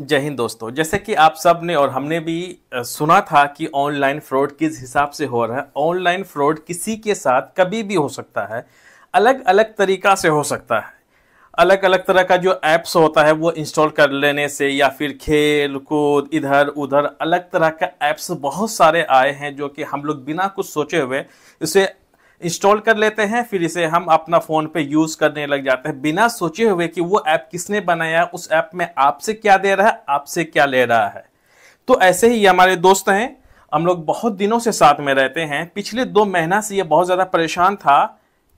जय हिंद दोस्तों जैसे कि आप सब ने और हमने भी सुना था कि ऑनलाइन फ्रॉड किस हिसाब से हो रहा है ऑनलाइन फ्रॉड किसी के साथ कभी भी हो सकता है अलग अलग तरीका से हो सकता है अलग अलग तरह का जो ऐप्स होता है वो इंस्टॉल कर लेने से या फिर खेल कूद इधर उधर अलग तरह का ऐप्स बहुत सारे आए हैं जो कि हम लोग बिना कुछ सोचे हुए इसे इंस्टॉल कर लेते हैं फिर इसे हम अपना फ़ोन पे यूज़ करने लग जाते हैं बिना सोचे हुए कि वो ऐप किसने बनाया उस ऐप में आपसे क्या दे रहा है आपसे क्या ले रहा है तो ऐसे ही हमारे दोस्त हैं हम लोग बहुत दिनों से साथ में रहते हैं पिछले दो महीना से ये बहुत ज़्यादा परेशान था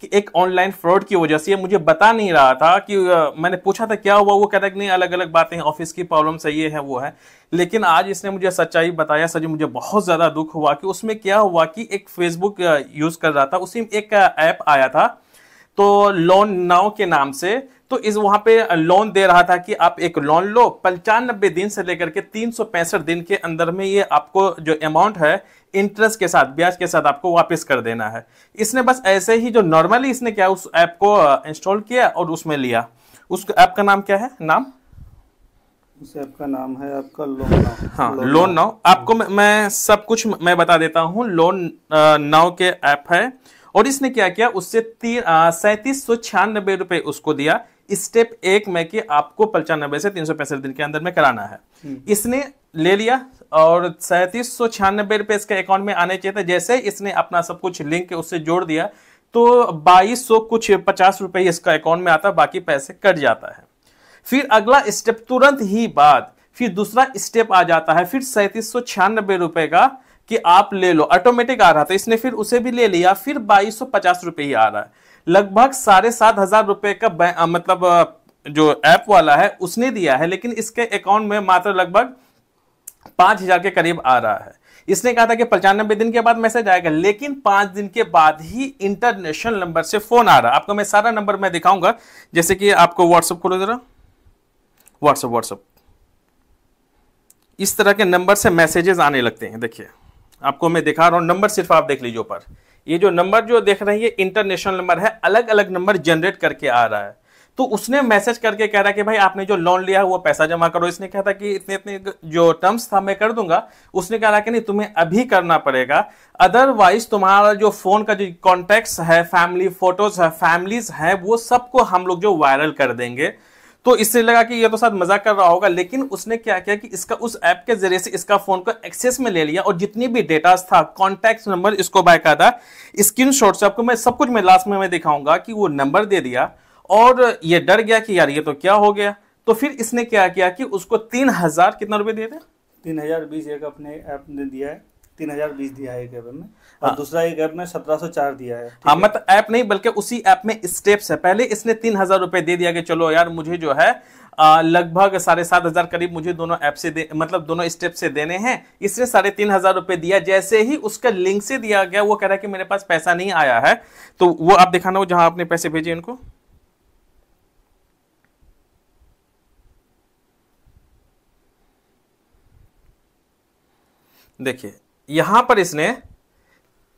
कि एक ऑनलाइन फ्रॉड की वजह से मुझे बता नहीं रहा था कि मैंने पूछा था क्या हुआ वो कहता कि नहीं अलग अलग बातें ऑफिस की प्रॉब्लम से ये है वो है लेकिन आज इसने मुझे सच्चाई बताया सच मुझे बहुत ज़्यादा दुख हुआ कि उसमें क्या हुआ कि एक फेसबुक यूज़ कर रहा था उसी में एक ऐप आया था तो लोन नाव के नाम से तो इस वहां पे लोन दे रहा था कि आप एक लोन लो पंचानबे दिन से लेकर के तीन दिन के अंदर में ये आपको जो अमाउंट है इंटरेस्ट के साथ ब्याज के साथ आपको वापस कर देना है इसने बस ऐसे ही जो नॉर्मली इसने क्या उस ऐप को इंस्टॉल uh, किया और उसमें लिया उस ऐप का नाम क्या है नाम उस ऐप का नाम है आपका लोन नाउ हाँ लोन, लोन नाउ आपको मैं, सब कुछ मैं बता देता हूँ लोन नाउ uh, के ऐप है और इसने क्या किया उससे तीन uh, सैंतीस सौ छियानबे रुपए उसको दिया स्टेप एक में कि आपको पचानबे से तीन दिन के अंदर में कराना है हम्म। इसने ले लिया और सैंतीस सौ छियानबे रुपए इसके अकाउंट में आने चाहिए था जैसे इसने अपना सब कुछ लिंक उससे जोड़ दिया तो बाईस सौ कुछ पचास रुपए इसका अकाउंट में आता बाकी पैसे कट जाता है फिर अगला स्टेप तुरंत ही बाद फिर दूसरा स्टेप आ जाता है फिर सैंतीस सौ छियानबे रुपए का कि आप ले लो ऑटोमेटिक आ रहा था इसने फिर उसे भी ले लिया फिर बाईस सौ पचास रुपये ही आ रहा है लगभग साढ़े सात हजार रुपए का आ, मतलब जो ऐप वाला है उसने दिया है लेकिन इसके अकाउंट में मात्र लगभग पांच हजार के करीब आ रहा है इसने कहा था कि पचानबे दिन के बाद मैसेज आएगा लेकिन पांच दिन के बाद ही इंटरनेशनल नंबर से फोन आ रहा है आपको मैं सारा नंबर मैं दिखाऊंगा जैसे कि आपको व्हाट्सअप खोलो जरा व्हाट्सएप व्हाट्सएप इस तरह के नंबर से मैसेजेस आने लगते हैं देखिए आपको मैं दिखा रहा हूं नंबर सिर्फ आप देख लीजिए ऊपर ये जो नंबर जो देख रहे हैं ये इंटरनेशनल नंबर है अलग अलग नंबर जनरेट करके आ रहा है तो उसने मैसेज करके कह रहा है कि भाई आपने जो लोन लिया है वो पैसा जमा करो इसने कहा था कि इतने इतने जो टर्म्स था मैं कर दूंगा उसने कहा कि नहीं तुम्हें अभी करना पड़ेगा अदरवाइज तुम्हारा जो फोन का जो कॉन्टेक्ट है फैमिली फोटोज है फैमिलीज है वो सबको हम लोग जो वायरल कर देंगे तो इससे लगा कि ये तो शायद मजाक कर रहा होगा लेकिन उसने क्या किया कि इसका उस ऐप के जरिए से इसका फोन को एक्सेस में ले लिया और जितनी भी डेटा था कॉन्टैक्ट नंबर इसको बाय का था स्क्रीन शॉट से आपको मैं सब कुछ मैं लास्ट में मैं दिखाऊंगा कि वो नंबर दे दिया और ये डर गया कि यार ये तो क्या हो गया तो फिर इसने क्या किया कि उसको तीन हजार कितना रुपए दिए थे तीन हजार बीस एक अपने ऐप ने दिया है तीन हजार बीस दिया है एक ऐप में और हाँ। दूसरा एक ऐप में सत्रह सौ चार दिया है हाँ मतलब ऐप नहीं बल्कि उसी ऐप में स्टेप्स है पहले इसने तीन हजार रुपए दे दिया कि चलो यार मुझे जो है लगभग साढ़े सात हजार करीब मुझे दोनों ऐप से दे मतलब दोनों स्टेप से देने हैं इसने साढ़े तीन हजार रुपये दिया जैसे ही उसका लिंक से दिया गया वो कह रहा है कि मेरे पास पैसा नहीं आया है तो वो आप दिखाना हो जहां आपने पैसे भेजे उनको देखिए यहां पर इसने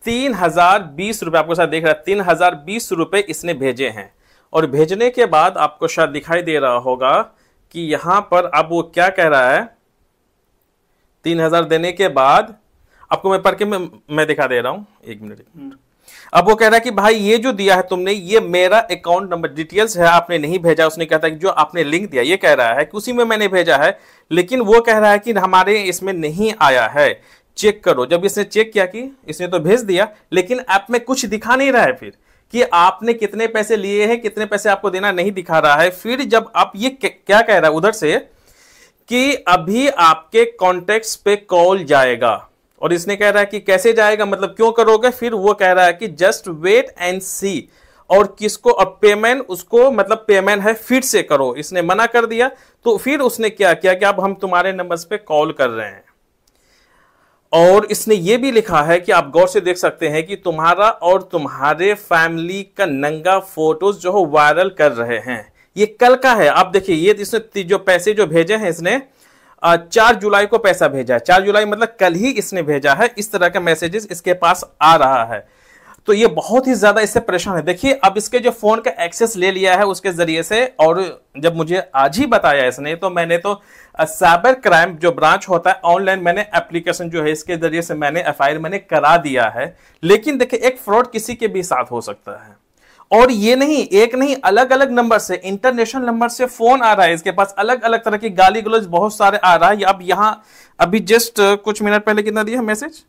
तीन हजार बीस रुपए आपको शायद देख रहा है तीन हजार बीस रुपए इसने भेजे हैं और भेजने के बाद आपको शायद दिखाई दे रहा होगा कि यहां पर अब वो क्या कह रहा है तीन हजार देने के बाद आपको मैं पढ़ के मैं, मैं दिखा दे रहा हूं एक मिनट हम्म। अब वो कह रहा है कि भाई ये जो दिया है तुमने ये मेरा अकाउंट नंबर डिटेल्स है आपने नहीं भेजा उसने कहता था कि जो आपने लिंक दिया ये कह रहा है कि उसी में मैंने भेजा है लेकिन वो कह रहा है कि हमारे इसमें नहीं आया है चेक करो जब इसने चेक किया कि इसने तो भेज दिया लेकिन ऐप में कुछ दिखा नहीं रहा है फिर कि आपने कितने पैसे लिए हैं कितने पैसे आपको देना नहीं दिखा रहा है फिर जब आप ये क्या कह रहा है उधर से कि अभी आपके कॉन्टेक्ट पे कॉल जाएगा और इसने कह रहा है कि कैसे जाएगा मतलब क्यों करोगे फिर वो कह रहा है कि जस्ट वेट एंड सी और किसको अब पेमेंट उसको मतलब पेमेंट है फिर से करो इसने मना कर दिया तो फिर उसने क्या किया कि अब हम तुम्हारे नंबर्स पे कॉल कर रहे हैं और इसने ये भी लिखा है कि आप गौर से देख सकते हैं कि तुम्हारा और तुम्हारे फैमिली का नंगा फोटोज जो हो वायरल कर रहे हैं ये कल का है आप देखिए ये इसने जो पैसे जो भेजे हैं इसने चार जुलाई को पैसा भेजा है चार जुलाई मतलब कल ही इसने भेजा है इस तरह का मैसेजेस इसके पास आ रहा है तो ये बहुत ही ज्यादा इससे परेशान है देखिए अब इसके जो फोन का एक्सेस ले लिया है उसके जरिए से और जब मुझे आज ही बताया इसने तो मैंने तो साइबर क्राइम जो ब्रांच होता है ऑनलाइन मैंने एप्लीकेशन जो है इसके जरिए से मैंने एफ मैंने करा दिया है लेकिन देखिए एक फ्रॉड किसी के भी साथ हो सकता है और ये नहीं एक नहीं अलग अलग नंबर से इंटरनेशनल नंबर से फोन आ रहा है इसके पास अलग अलग तरह की गाली गलोज बहुत सारे आ रहा है अब यहाँ अभी जस्ट कुछ मिनट पहले कितना दिया मैसेज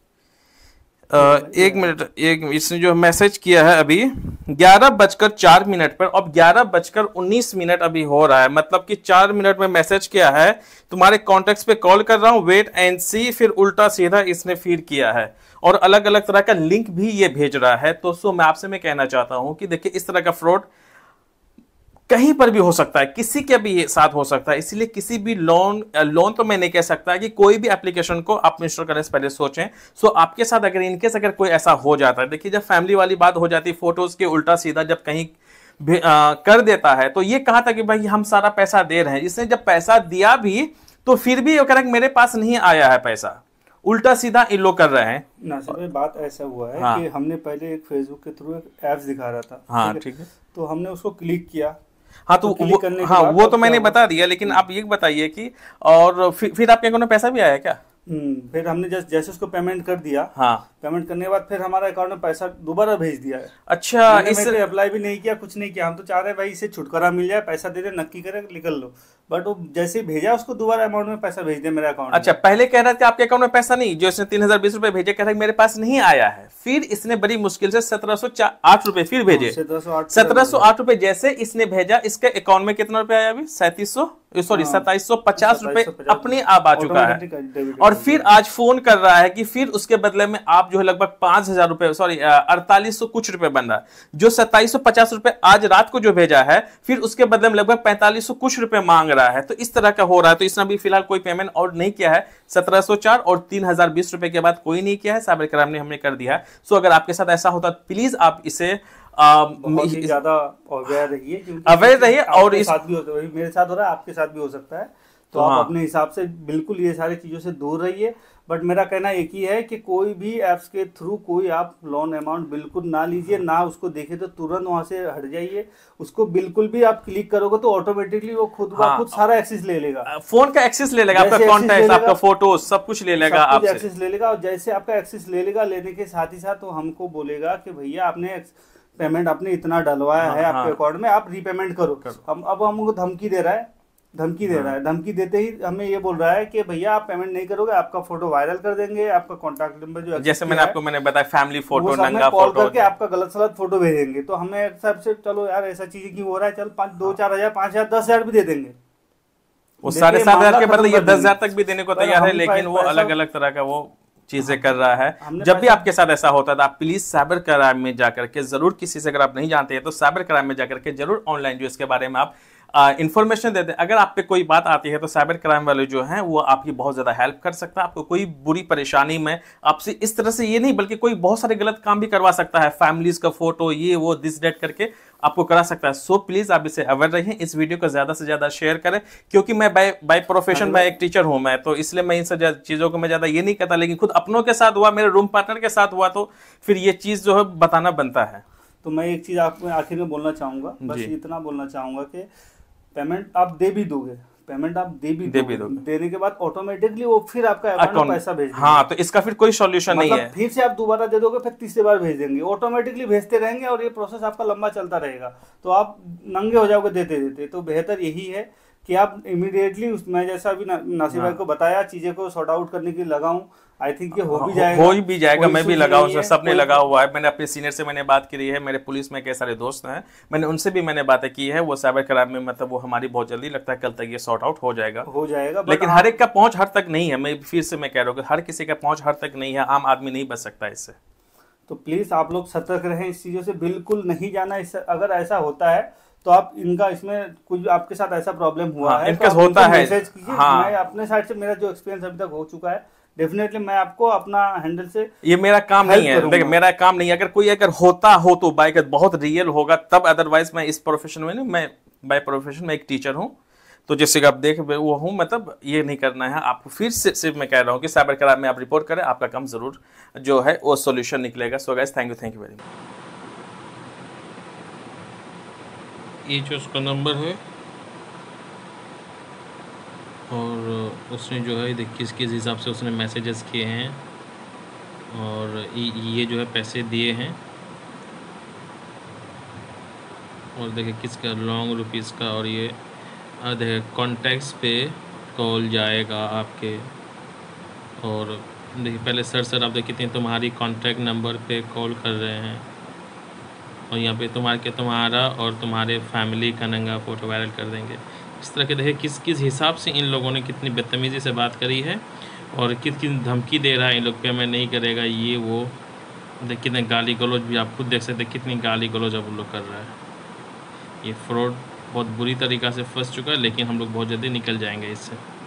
एक मिनट एक इसने जो मैसेज किया है अभी ग्यारह बजकर चार मिनट पर अब ग्यारह बजकर उन्नीस मिनट अभी हो रहा है मतलब कि चार मिनट में मैसेज किया है तुम्हारे कॉन्टेक्ट पे कॉल कर रहा हूँ वेट एंड सी फिर उल्टा सीधा इसने फिर किया है और अलग अलग तरह का लिंक भी ये भेज रहा है तो सो मैं आपसे मैं कहना चाहता हूँ कि देखिए इस तरह का फ्रॉड कहीं पर भी हो सकता है किसी के भी साथ हो सकता है इसलिए किसी भी लोन लोन तो मैं नहीं कह सकता कि कोई भी एप्लीकेशन को आप इंश्योर करने से पहले सोचें सो आपके साथ अगर इनकेस अगर कोई ऐसा हो जाता है देखिए जब फैमिली वाली बात हो जाती है फोटोज के उल्टा सीधा जब कहीं आ, कर देता है तो ये कहा था कि भाई हम सारा पैसा दे रहे हैं इसने जब पैसा दिया भी तो फिर भी कह रहा है मेरे पास नहीं आया है पैसा उल्टा सीधा इन लोग कर रहे हैं ना सर बात ऐसा हुआ है हाँ। कि हमने पहले एक फेसबुक के थ्रू एक ऐप्स दिखा रहा था हाँ ठीक है तो हमने उसको क्लिक किया हाँ तो, तो वो, हाँ वो तो मैंने बता दिया लेकिन हम्म। आप ये बताइए कि और फिर फिर आपके अकाउंट में पैसा भी आया क्या हम्म, फिर हमने जस्ट जैसे उसको पेमेंट कर दिया हाँ पेमेंट करने के बाद फिर हमारा अकाउंट में पैसा दोबारा भेज दिया है अच्छा इस अप्लाई भी नहीं किया कुछ नहीं किया हम तो चाह रहे भाई इसे छुटकारा मिल जाए पैसा दे दे नक्की करे निकल लो बट वो जैसे भेजा उसको दोबारा अमाउंट में पैसा भेज दिया मेरे अकाउंट अच्छा पहले कह रहा था आपके अकाउंट में पैसा नहीं जो इसने तीन हजार बीस रुपए भेजे कह रहा मेरे पास नहीं आया है फिर इसने बड़ी मुश्किल से सत्रह सौ आठ रुपए फिर भेजे सत्रह सौ आठ रुपए जैसे इसने भेजा इसके अकाउंट में कितना रुपया आया अभी सैंतीस सौ सॉरी हाँ। सत्ताईस सौ पचास रुपए अपने आप आ चुका है और फिर आज फोन कर रहा है कि फिर उसके बदले में आप जो है लगभग पांच हजार रुपए सॉरी अड़तालीस सौ कुछ रुपए बन रहा है जो सत्ताईस सौ पचास रुपए आज रात को जो भेजा है फिर उसके बदले में लगभग पैंतालीस सौ कुछ रुपए मांग रहा है तो इस तरह का हो रहा है तो इसने अभी फिलहाल कोई पेमेंट और नहीं किया है सत्रह सौ चार और तीन हजार बीस रुपए के बाद कोई नहीं किया है साबिर कराम ने हमने कर दिया है सो अगर आपके साथ ऐसा होता प्लीज आप इसे ज्यादा अवेयर रहिए अवेयर रहिए और इस साथ भी होता है मेरे साथ हो रहा है आपके साथ भी हो सकता है तो हाँ। आप अपने हिसाब से बिल्कुल ये सारी चीज़ों से दूर रहिए बट मेरा कहना एक ही है कि कोई भी एप्स के थ्रू कोई आप लोन अमाउंट बिल्कुल ना लीजिए हाँ। ना उसको देखे तो तुरंत वहां से हट जाइए उसको बिल्कुल भी आप क्लिक करोगे तो ऑटोमेटिकली वो खुद हाँ, खुद सारा एक्सेस ले लेगा फोन का एक्सेस ले लेगा आपका कॉन्टैक्ट आपका फोटो सब कुछ ले लेगा आप एक्सेस ले लेगा और जैसे आपका एक्सेस ले लेगा लेने के साथ ही साथ वो हमको बोलेगा कि भैया आपने पेमेंट आपने इतना डलवाया हाँ, है आपके हाँ, अकाउंट में आप रीपेमेंट करो।, हम अब हमको धमकी दे रहा है धमकी दे हाँ। रहा है धमकी देते ही हमें ये बोल रहा है कि भैया आप पेमेंट नहीं करोगे आपका फोटो वायरल कर देंगे आपका कॉन्टेक्ट नंबर जो जैसे मैंने आपको मैंने बताया फैमिली फोटो नंगा फोटो करके आपका गलत सलत फोटो भेजेंगे तो हमें से चलो यार ऐसा चीज की हो रहा है चल पाँच दो हाँ। चार हजार पांच हजार दस हजार भी दे देंगे वो साढ़े सात हजार के बदले ये दस हजार तक भी देने को तैयार है लेकिन वो अलग अलग तरह का वो चीजें कर रहा है हाँ, जब भी आपके साथ ऐसा होता है तो आप प्लीज साइबर क्राइम में जाकर के जरूर किसी से अगर आप नहीं जानते हैं तो साइबर क्राइम में जाकर के जरूर ऑनलाइन जो इसके बारे में आप इन्फॉर्मेशन देते हैं अगर आप पे कोई बात आती है तो साइबर क्राइम वाले जो हैं वो आपकी बहुत ज़्यादा हेल्प कर सकता है आपको कोई बुरी परेशानी में आपसे इस तरह से ये नहीं बल्कि कोई बहुत सारे गलत काम भी करवा सकता है फैमिलीज का फोटो ये वो दिस डेट करके आपको करा सकता है सो so, प्लीज़ आप इसे अवेयर रहिए इस वीडियो को ज़्यादा से ज़्यादा शेयर करें क्योंकि मैं बाय बाय प्रोफेशन मैं एक टीचर हूँ मैं तो इसलिए मैं इन सब चीज़ों को मैं ज़्यादा ये नहीं कहता लेकिन खुद अपनों के साथ हुआ मेरे रूम पार्टनर के साथ हुआ तो फिर ये चीज़ जो है बताना बनता है तो मैं एक चीज़ आपको आखिर में बोलना चाहूँगा बस इतना बोलना चाहूँगा कि पेमेंट आप दे भी दोगे पेमेंट आप दे भी दे भी दोगे देने के बाद ऑटोमेटिकली वो फिर आपका अकाउंट पैसा भेज हाँ तो इसका फिर कोई सोल्यूशन मतलब नहीं है फिर से आप दोबारा दे दोगे फिर तीसरे बार भेज देंगे ऑटोमेटिकली भेजते रहेंगे और ये प्रोसेस आपका लंबा चलता रहेगा तो आप नंगे हो जाओगे देते देते तो बेहतर यही है कि आप इमिडिएटली मैं जैसा अभी ना, नासिर भाई हाँ। को बताया चीजें को सॉर्ट आउट करने के लिए लगा हूँ आई थिंक ये हो हाँ, भी जाएगा हो भी जाएगा मैं भी लगा हूँ सबने लगा हुआ है मैंने अपने सीनियर से मैंने बात करी है मेरे पुलिस में कई सारे दोस्त हैं मैंने उनसे भी मैंने बातें की है वो साइबर क्राइम में मतलब वो हमारी बहुत जल्दी लगता है कल तक ये सॉर्ट आउट हो जाएगा हो जाएगा लेकिन हर एक का पहुंच हर तक नहीं है मैं फिर से मैं कह रहा हूँ हर किसी का पहुंच हर तक नहीं है आम आदमी नहीं बच सकता इससे तो प्लीज़ आप लोग सतर्क रहें इस चीज़ों से बिल्कुल नहीं जाना इस अगर ऐसा होता है तो आप इनका इसमें कुछ आपके साथ ऐसा प्रॉब्लम हुआ हाँ, है तो होता है मैसेज कीजिए हाँ। मैं अपने साइड से मेरा जो एक्सपीरियंस अभी तक हो चुका है डेफिनेटली मैं आपको अपना हैंडल से ये मेरा काम नहीं है देखिए मेरा काम नहीं है अगर कोई अगर होता हो तो बाइक बहुत रियल होगा तब अदरवाइज मैं इस प्रोफेशन में नहीं मैं बाय प्रोफेशन में एक टीचर हूँ तो जैसे कि आप देख वो हूँ मतलब ये नहीं करना है आपको फिर से सिर्फ मैं कह रहा हूँ कि साइबर क्राइम में आप रिपोर्ट करें आपका काम ज़रूर जो है वो सोल्यूशन निकलेगा so guys thank you thank you very much ये जो उसका नंबर है और उसने जो है देखिए किस किस हिसाब से उसने मैसेजेस किए हैं और ये जो है पैसे दिए हैं और देखिए किसका लॉन्ग रुपीज़ का और ये देखिए कॉन्टैक्ट्स पे कॉल जाएगा आपके और देखिए पहले सर सर आप हैं तुम्हारी कॉन्टैक्ट नंबर पे कॉल कर रहे हैं और यहाँ पे तुम्हारे के तुम्हारा और तुम्हारे फैमिली का नंगा फ़ोटो वायरल कर देंगे इस तरह के देखिए किस किस हिसाब से इन लोगों ने कितनी बदतमीज़ी से बात करी है और किस किस धमकी दे रहा है इन लोग पेमेंट नहीं करेगा ये वो देख कितने गाली गलोज भी आप खुद देख सकते कितनी गाली गलोज अब उन लोग कर रहा है ये फ्रॉड बहुत बुरी तरीक़ा से फंस चुका है लेकिन हम लोग बहुत जल्दी निकल जाएंगे इससे